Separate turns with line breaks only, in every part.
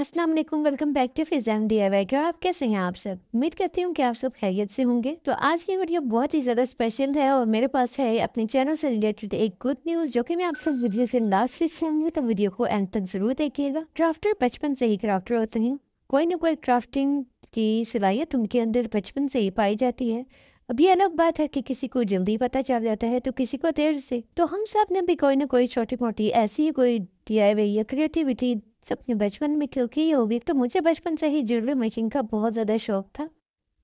Aslam welcome back to फिज़म D I Y आप कैसे हैं आप सब उम्मीद करती हूँ कि आप सब खैरियत से होंगे तो आज की वीडियो बहुत ही ज़्यादा स्पेशल है और मेरे पास है अपने चैनल से रिलेटेड एक गुड न्यूज़ जो कि मैं आप सब वीडियो से लास्ट से तो वीडियो को एंड तक ज़रूर देखिएगा क्राफ्टर बचपन से ही क्राफ्टर होते हैं कोई ना कोई क्राफ्टिंग की सलाहियत उनके अंदर बचपन से ही पाई जाती है अब ये अलग बात है कि किसी को जल्दी पता चल जाता है तो किसी को देर से तो हम सब ने भी कोई ना कोई छोटी मोटी ऐसी कोई डी या क्रिएटिविटी अपने बचपन में क्योंकि होगी तो मुझे बचपन से ही ज्वेलरी मेकिंग का बहुत ज़्यादा शौक था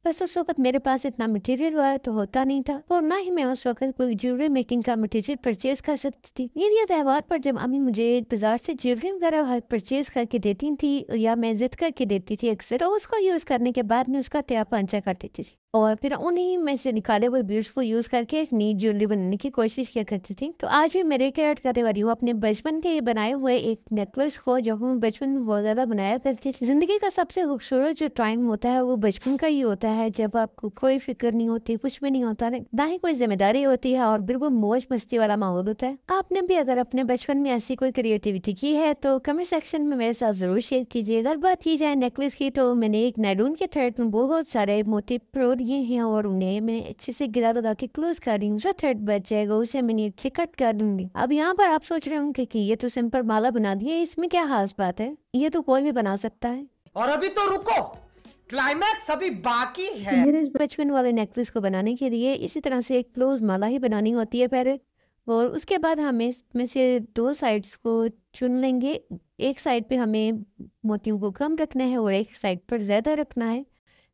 बस उस वक्त मेरे पास इतना मटेरियल वाला तो होता नहीं था और ना ही मैं उस वक्त कोई ज्वेलरी मेकिंग का मटेरियल परचेज कर सकती थी ईद या त्यौहार पर जब अम्मी मुझे बाजार से ज्वेलरी वगैरह परचेज करके देती थी या मैं जिद करके देती थी अक्सर तो उसको यूज करने के बाद में उसका त्या पंचा कर देती थी और फिर उन्हीं में से निकाले हुए बीड्स को यूज़ करके एक नीट ज्वेलरी बनाने की कोशिश किया करती थी तो आज भी मेरे क्रिएट करने वाली हूँ अपने बचपन के बनाए हुए एक नेकलेस को जो हम बचपन में बहुत ज़्यादा बनाया करती थी ज़िंदगी का सबसे खूबसूरत जो टाइम होता है वो बचपन का ही होता है होता है जब आपको कोई फिक्र नहीं होती कुछ भी नहीं होता ना ही कोई जिम्मेदारी होती है और बिल्कुल मौज मस्ती वाला माहौल होता है आपने भी अगर अपने बचपन में ऐसी कोई क्रिएटिविटी की है तो कमेंट सेक्शन में मेरे साथ जरूर शेयर कीजिए अगर बात की जाए नेकलेस की तो मैंने एक नायलून के थ्रेड में बहुत सारे मोती प्रो लिए हैं और उन्हें मैं अच्छे से गिरा लगा के क्लोज कर रही हूँ जो थ्रेड बच जाएगा उसे मैं नीटली कट कर दूंगी अब यहाँ पर आप सोच रहे होंगे की ये तो सिंपल माला बना दिए इसमें क्या खास बात है ये तो कोई भी बना सकता है और अभी तो रुको क्लाइमैक्स अभी बाकी है तो मेरे बचपन वाले नेकलेस को बनाने के लिए इसी तरह से एक क्लोज माला ही बनानी होती है पहले और उसके बाद हमें इसमें से दो साइड्स को चुन लेंगे एक साइड पे हमें मोतियों को कम रखना है और एक साइड पर ज़्यादा रखना है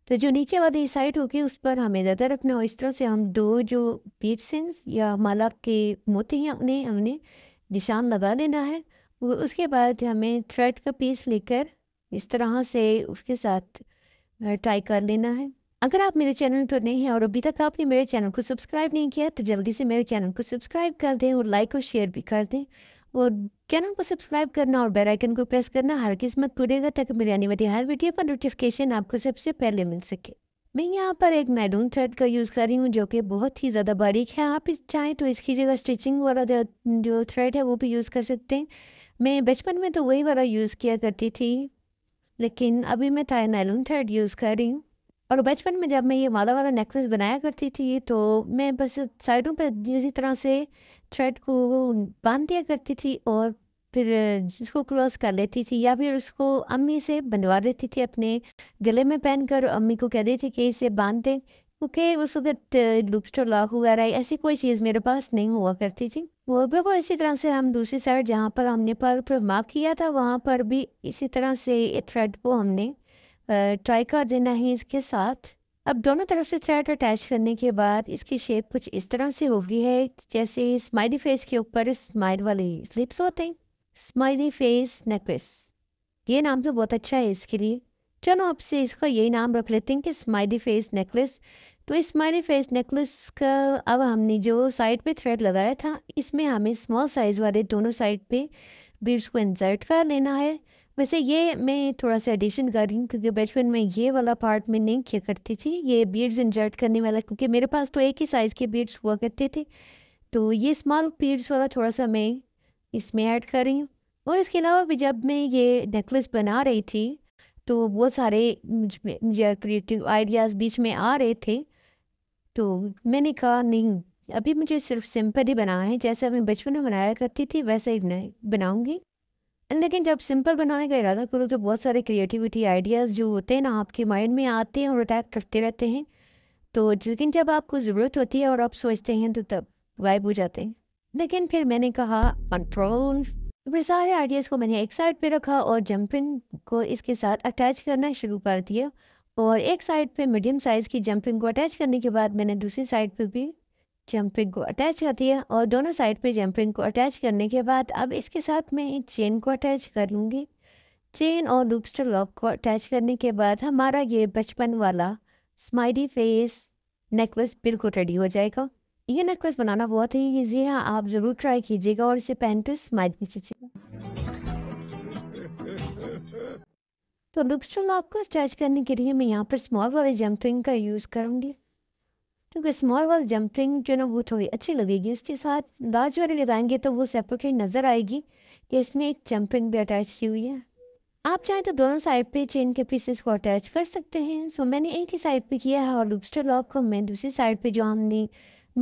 तो जो नीचे वाली साइड होगी उस पर हमें ज़्यादा रखना है और इस तरह से हम दो जो बीट्स हैं या माला के मोती हैं उन्हें हमने निशान लगा लेना है और उसके बाद हमें थ्रेड का पीस लेकर इस तरह से उसके साथ ट्राई कर लेना है अगर आप मेरे चैनल पर नए हैं और अभी तक आपने मेरे चैनल को सब्सक्राइब नहीं किया तो जल्दी से मेरे चैनल को सब्सक्राइब कर दें और लाइक और शेयर भी कर दें और चैनल को सब्सक्राइब करना और बेल आइकन को प्रेस करना हर किस्मत पूरेगा ताकि मेरी आने वाली हर वीडियो पर नोटिफिकेशन आपको सबसे पहले मिल सके मैं यहाँ पर एक नाइडोन थ्रेड का यूज़ कर रही हूँ जो कि बहुत ही ज़्यादा बारीक है आप इस चाहें तो इसकी जगह स्टिचिंग वाला जो थ्रेड है वो भी यूज़ कर सकते हैं मैं बचपन में तो वही वाला यूज़ किया करती थी लेकिन अभी मैं टायनाइलॉन थ्रेड यूज़ कर रही हूँ और बचपन में जब मैं ये माला वाला नेकलेस बनाया करती थी तो मैं बस साइडों पर इसी तरह से थ्रेड को बांध दिया करती थी और फिर उसको क्रॉस कर लेती थी या फिर उसको अम्मी से बनवा देती थी अपने गले में पहन कर अम्मी को कह देती थी कि इसे बांध दें ओके उस वक़्त लुपस्टोला हुआ राई ऐसी कोई चीज़ मेरे पास नहीं हुआ करती थी। वो बिल्कुल इसी तरह से हम दूसरी साइड जहाँ पर हमने पर मार्क किया था वहाँ पर भी इसी तरह से ये थ्रेड को हमने ट्राई कर देना है इसके साथ। अब दोनों तरफ से थ्रेड अटैच करने के बाद इसकी शेप कुछ इस तरह से हो गई है जैसे स्माइली फेस के ऊपर स्माइल वाले स्लिप्स होते हैं। स्माइली फेस नेकलेस ये नाम तो बहुत अच्छा है इसके लिए। चलो आपसे इसका यही नाम रख लेते हैं कि स्माइली फेस नेकलेस तो स्माइली फेस नेकलेस का अब हमने जो साइड पे थ्रेड लगाया था इसमें हमें स्मॉल साइज़ वाले दोनों साइड पे बीड्स को इंसर्ट कर लेना है वैसे ये मैं थोड़ा सा एडिशन कर रही हूँ क्योंकि बचपन में ये वाला पार्ट में नहीं किया करती थी ये बीड्स इंसर्ट करने वाला क्योंकि मेरे पास तो एक ही साइज़ के बीड्स हुआ करते थे तो ये स्मॉल बीड्स वाला थोड़ा सा मैं इसमें ऐड कर रही हूँ और इसके अलावा भी जब मैं ये नेकलेस बना रही थी तो वो सारे मुझे क्रिएटिव आइडियाज़ बीच में आ रहे थे तो मैंने कहा नहीं अभी मुझे सिर्फ सिंपल ही बनाना है जैसे मैं बचपन में बनाया करती थी वैसे ही बनाए बनाऊँगी लेकिन जब सिंपल बनाने का इरादा करो तो बहुत सारे क्रिएटिविटी आइडियाज़ जो होते हैं ना आपके माइंड में आते हैं और अटैक करते रहते हैं तो लेकिन जब आपको ज़रूरत होती है और आप सोचते हैं तो तब गायब हो जाते हैं लेकिन फिर मैंने कहा कंट्रोल फिर सारे आइडियाज़ को मैंने एक साइड पे रखा और जंपिंग को इसके साथ अटैच करना शुरू कर दिया और एक साइड पे मीडियम साइज़ की जंपिंग को अटैच करने के बाद मैंने दूसरी साइड पे भी जंपिंग को अटैच कर दिया और दोनों साइड पे जंपिंग को अटैच करने के बाद अब इसके साथ मैं चेन को अटैच कर लूँगी चेन और लूपस्टर लॉक को अटैच करने के बाद हमारा ये बचपन वाला स्माइली फेस नेकलेस बिल्कुल रेडी हो जाएगा ये नेकलेस बनाना बहुत ही ईजी है आप ज़रूर ट्राई कीजिएगा और इसे पहन के स्माइल कीजिएगा तो लुपस्टोल आपको अटैच करने के लिए मैं यहाँ पर स्मॉल वाले जम्पिंग का यूज़ करूँगी क्योंकि स्मॉल वाली जम्पिंग जो ना वो थोड़ी अच्छी लगेगी उसके साथ लार्ज वाले लगाएंगे तो वो सेपरेटली नज़र आएगी कि इसमें एक जम्पिंग भी अटैच की हुई है आप चाहें तो दोनों साइड पे चेन के पीसेस को अटैच कर सकते हैं सो मैंने एक ही साइड पे किया है और लूपस्टर लॉक को मैं दूसरी साइड पे जो हमने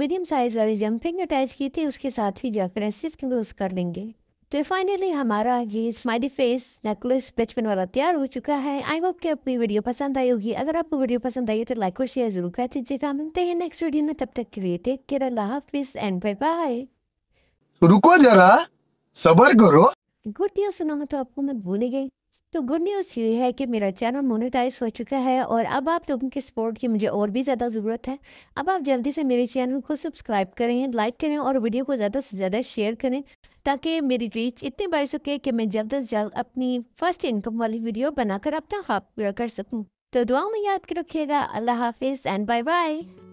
मीडियम साइज़ वाली जंपिंग अटैच की थी उसके साथ ही जाकर एसेस क्लोज कर देंगे तो फाइनली हमारा ये स्माइली फेस नेकलेस बचपन वाला तैयार हो चुका है आई होप कि आपको वीडियो पसंद आई होगी अगर आपको वीडियो पसंद आई तो लाइक और शेयर जरूर कर दीजिएगा मिलते हैं नेक्स्ट वीडियो में तब तक के लिए टेक केयर अल्लाह हाफिज एंड बाय बाय रुको जरा सबर करो गुड न्यूज सुना तो आपको मैं भूल गई तो गुड न्यूज़ ये है कि मेरा चैनल मोनेटाइज हो चुका है और अब आप लोगों के सपोर्ट की मुझे और भी ज़्यादा ज़रूरत है अब आप जल्दी से मेरे चैनल को सब्सक्राइब करें लाइक करें और वीडियो को ज़्यादा से ज़्यादा शेयर करें ताकि मेरी रीच इतनी बढ़ सके कि मैं जल्द अज जल्द अपनी फ़र्स्ट इनकम वाली वीडियो बनाकर अपना हाथ पूरा कर सकूँ तो दुआ में याद रखिएगा अल्लाह हाफिज़ एंड बाय बाय